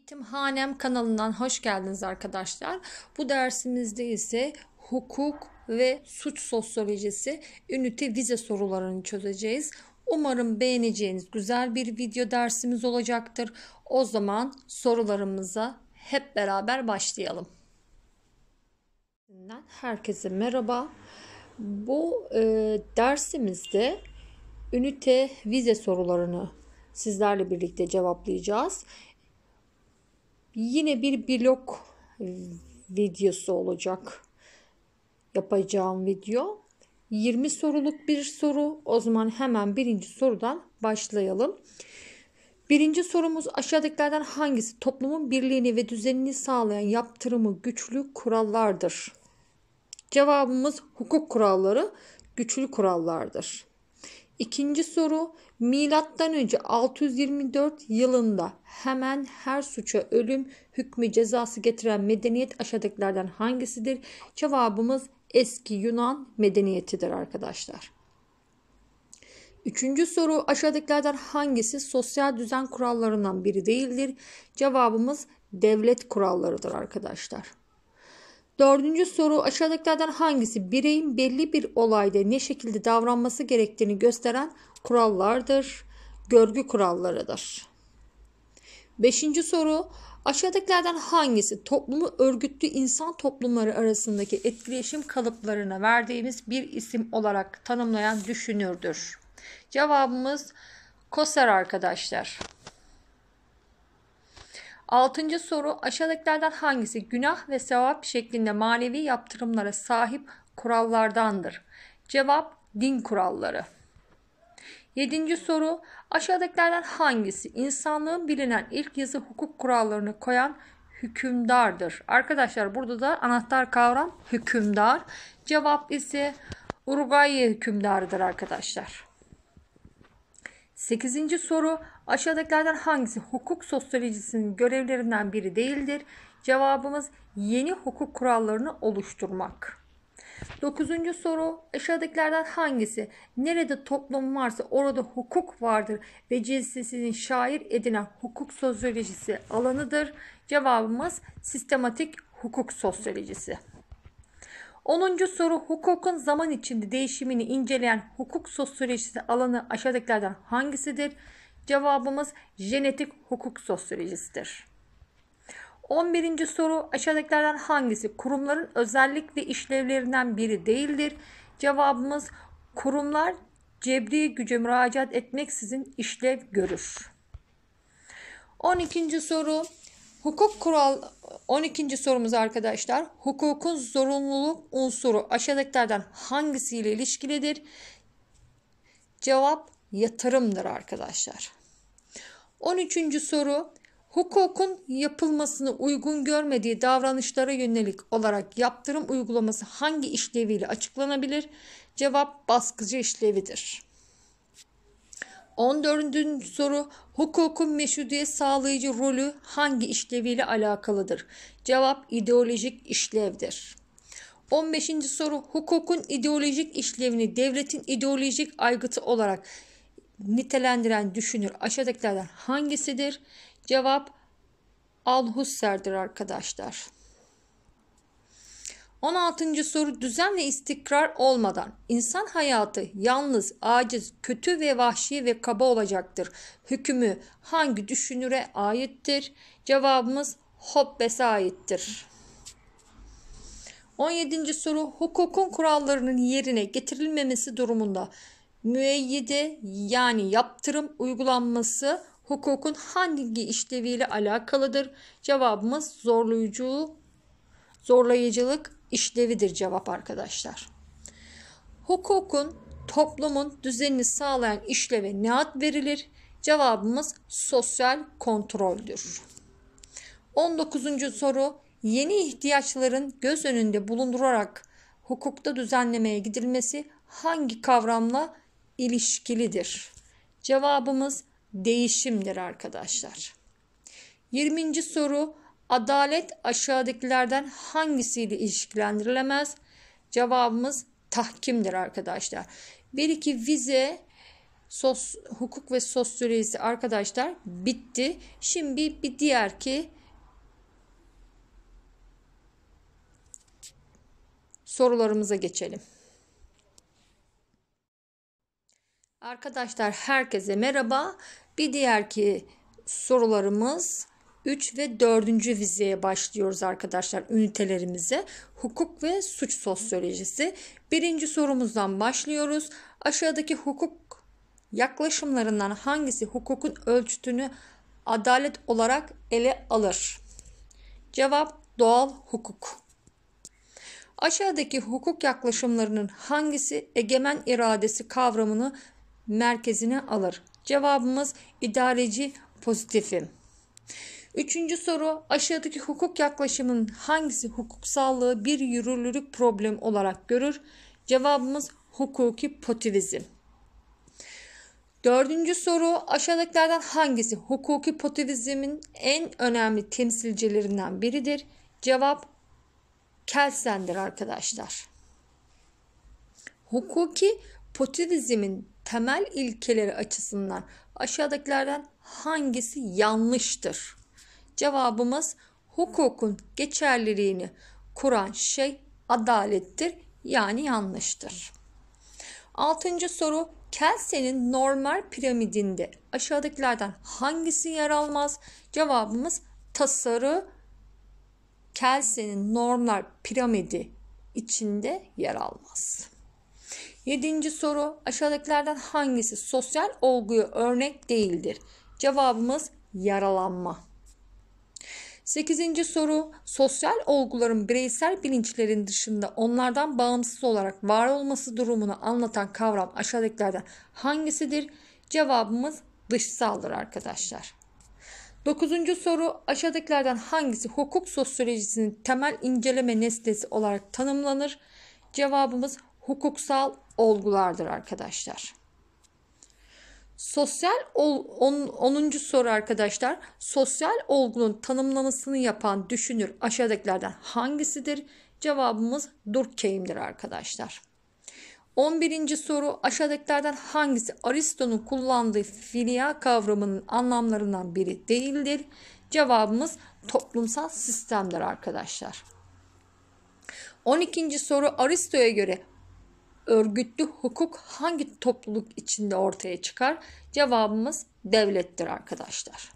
Eğitimhanem kanalından hoş geldiniz arkadaşlar. Bu dersimizde ise hukuk ve suç sosyolojisi ünite vize sorularını çözeceğiz. Umarım beğeneceğiniz güzel bir video dersimiz olacaktır. O zaman sorularımıza hep beraber başlayalım. Herkese merhaba. Bu e, dersimizde ünite vize sorularını sizlerle birlikte cevaplayacağız. Yine bir blog videosu olacak. Yapacağım video. 20 soruluk bir soru. O zaman hemen birinci sorudan başlayalım. Birinci sorumuz aşağıdakilerden hangisi toplumun birliğini ve düzenini sağlayan yaptırımı güçlü kurallardır? Cevabımız hukuk kuralları güçlü kurallardır. İkinci soru milattan önce 624 yılında hemen her suça ölüm hükmü cezası getiren medeniyet aşağıdakilerden hangisidir? Cevabımız eski Yunan medeniyetidir arkadaşlar. Üçüncü soru aşağıdakilerden hangisi sosyal düzen kurallarından biri değildir? Cevabımız devlet kurallarıdır arkadaşlar. Dördüncü soru aşağıdakilerden hangisi bireyin belli bir olayda ne şekilde davranması gerektiğini gösteren kurallardır, görgü kurallarıdır. Beşinci soru aşağıdakilerden hangisi toplumu örgütlü insan toplumları arasındaki etkileşim kalıplarına verdiğimiz bir isim olarak tanımlayan düşünürdür? Cevabımız Koser arkadaşlar. Altıncı soru aşağıdakilerden hangisi günah ve sevap şeklinde manevi yaptırımlara sahip kurallardandır? Cevap din kuralları. Yedinci soru aşağıdakilerden hangisi insanlığın bilinen ilk yazı hukuk kurallarını koyan hükümdardır? Arkadaşlar burada da anahtar kavram hükümdar. Cevap ise Uruguay hükümdarıdır arkadaşlar. 8. soru aşağıdakilerden hangisi hukuk sosyolojisinin görevlerinden biri değildir? Cevabımız yeni hukuk kurallarını oluşturmak. 9. soru aşağıdakilerden hangisi? Nerede toplum varsa orada hukuk vardır ve cinsesini şair edinen hukuk sosyolojisi alanıdır. Cevabımız sistematik hukuk sosyolojisi. 10. soru hukukun zaman içinde değişimini inceleyen hukuk sosyolojisi alanı aşağıdakilerden hangisidir? Cevabımız jenetik hukuk sosyolojisidir. 11. soru aşağıdakilerden hangisi kurumların özellik ve işlevlerinden biri değildir? Cevabımız kurumlar cebri güce müracaat etmeksizin işlev görür. 12. soru Hukuk kural 12. sorumuz arkadaşlar. Hukukun zorunluluk unsuru aşağıdakilerden hangisiyle ilişkilidir? Cevap yatırımdır arkadaşlar. 13. soru Hukukun yapılmasını uygun görmediği davranışlara yönelik olarak yaptırım uygulaması hangi işleviyle açıklanabilir? Cevap baskıcı işlevidir. 14. soru hukukun meşrutiyet sağlayıcı rolü hangi işleviyle alakalıdır? Cevap ideolojik işlevdir. 15. soru hukukun ideolojik işlevini devletin ideolojik aygıtı olarak nitelendiren düşünür aşağıdakilerden hangisidir? Cevap Alhusser'dir arkadaşlar. 16. soru düzen ve istikrar olmadan insan hayatı yalnız, aciz, kötü ve vahşi ve kaba olacaktır. Hükmü hangi düşünüre aittir? Cevabımız Hobbes'e aittir. 17. soru hukukun kurallarının yerine getirilmemesi durumunda müeyyide yani yaptırım uygulanması hukukun hangi işleviyle alakalıdır? Cevabımız zorlayıcı zorlayıcılık işlevidir cevap arkadaşlar. Hukukun toplumun düzenini sağlayan işleve ne ad verilir? Cevabımız sosyal kontroldür. 19. soru yeni ihtiyaçların göz önünde bulundurarak hukukta düzenlemeye gidilmesi hangi kavramla ilişkilidir? Cevabımız değişimdir arkadaşlar. 20. soru Adalet aşağıdakilerden hangisiyle ilişkilendirilemez? Cevabımız tahkimdir arkadaşlar. Bir iki vize sos, hukuk ve sosyolojisi arkadaşlar bitti. Şimdi bir diğer ki sorularımıza geçelim. Arkadaşlar herkese merhaba. Bir diğer ki sorularımız 3 ve 4. vizeye başlıyoruz arkadaşlar ünitelerimize. Hukuk ve suç sosyolojisi. Birinci sorumuzdan başlıyoruz. Aşağıdaki hukuk yaklaşımlarından hangisi hukukun ölçütünü adalet olarak ele alır? Cevap doğal hukuk. Aşağıdaki hukuk yaklaşımlarının hangisi egemen iradesi kavramını merkezine alır? Cevabımız idareci pozitifim. Üçüncü soru aşağıdaki hukuk yaklaşımının hangisi hukuksallığı bir yürürlülük problemi olarak görür? Cevabımız hukuki potivizm. Dördüncü soru aşağıdakilerden hangisi hukuki potivizmin en önemli temsilcilerinden biridir? Cevap Kelsen'dir arkadaşlar. Hukuki potivizmin temel ilkeleri açısından aşağıdakilerden hangisi yanlıştır? Cevabımız hukukun geçerliliğini kuran şey adalettir yani yanlıştır. Altıncı soru Kelsen'in normal piramidinde aşağıdakilerden hangisi yer almaz? Cevabımız tasarı Kelsen'in normal piramidi içinde yer almaz. Yedinci soru aşağıdakilerden hangisi sosyal olguya örnek değildir? Cevabımız yaralanma sekizinci soru sosyal olguların bireysel bilinçlerin dışında onlardan bağımsız olarak var olması durumunu anlatan kavram aşağıdakilerden hangisidir? Cevabımız dışsaldır arkadaşlar. dokuzuncu soru aşağıdakilerden hangisi hukuk sosyolojisinin temel inceleme nesnesi olarak tanımlanır? Cevabımız hukuksal olgulardır arkadaşlar. Sosyal ol, on, 10. soru arkadaşlar. Sosyal olgunun tanımlamasını yapan düşünür aşağıdakilerden hangisidir? Cevabımız Durkheim'dir arkadaşlar. 11. soru aşağıdakilerden hangisi Aristo'nun kullandığı filia kavramının anlamlarından biri değildir? Cevabımız toplumsal sistemdir arkadaşlar. 12. soru Aristo'ya göre örgütlü hukuk hangi topluluk içinde ortaya çıkar? Cevabımız devlettir arkadaşlar.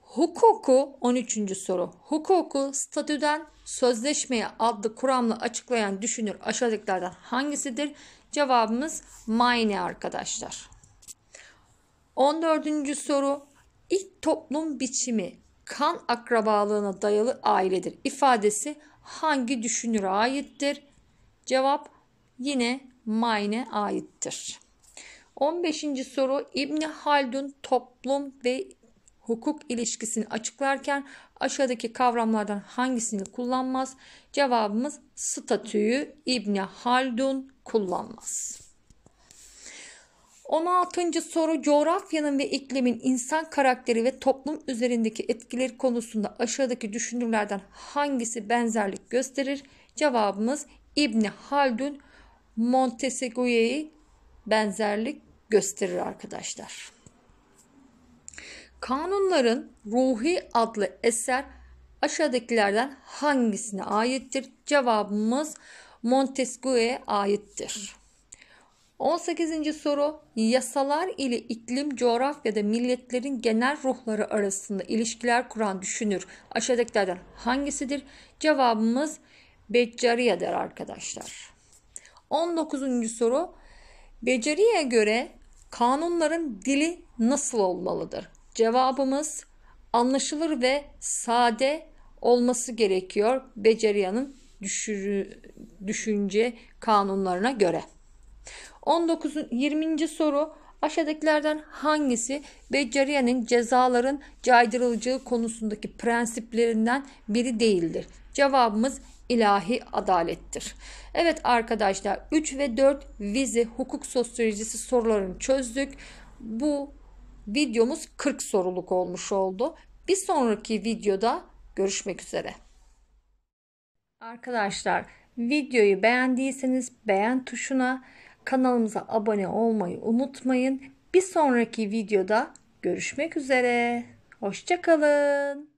Hukuku 13. soru. Hukuku statüden sözleşmeye adlı kuramla açıklayan düşünür aşağıdakilerden hangisidir? Cevabımız Mayne arkadaşlar. 14. soru. İlk toplum biçimi kan akrabalığına dayalı ailedir İfadesi hangi düşünüre aittir? Cevap yine Main'e aittir. 15. soru İbn Haldun toplum ve hukuk ilişkisini açıklarken aşağıdaki kavramlardan hangisini kullanmaz? Cevabımız statüyü İbn Haldun kullanmaz. 16. soru coğrafyanın ve iklimin insan karakteri ve toplum üzerindeki etkileri konusunda aşağıdaki düşünürlerden hangisi benzerlik gösterir? Cevabımız İbni Haldun Montesigui'ye benzerlik gösterir arkadaşlar. Kanunların Ruhi adlı eser aşağıdakilerden hangisine aittir? Cevabımız Montesquieu'ye aittir. 18. soru yasalar ile iklim coğrafyada milletlerin genel ruhları arasında ilişkiler kuran düşünür. Aşağıdakilerden hangisidir? Cevabımız Beccariye'dir arkadaşlar. 19. soru. Beceriye göre kanunların dili nasıl olmalıdır? Cevabımız anlaşılır ve sade olması gerekiyor Beceriyanın düşünce kanunlarına göre. 19 20. soru Aşağıdakilerden hangisi Beceriyanın cezaların caydırılacağı konusundaki prensiplerinden biri değildir? Cevabımız ilahi adalettir. Evet arkadaşlar 3 ve 4 vize hukuk sosyolojisi sorularını çözdük. Bu videomuz 40 soruluk olmuş oldu. Bir sonraki videoda görüşmek üzere. Arkadaşlar videoyu beğendiyseniz beğen tuşuna kanalımıza abone olmayı unutmayın. Bir sonraki videoda görüşmek üzere. Hoşçakalın.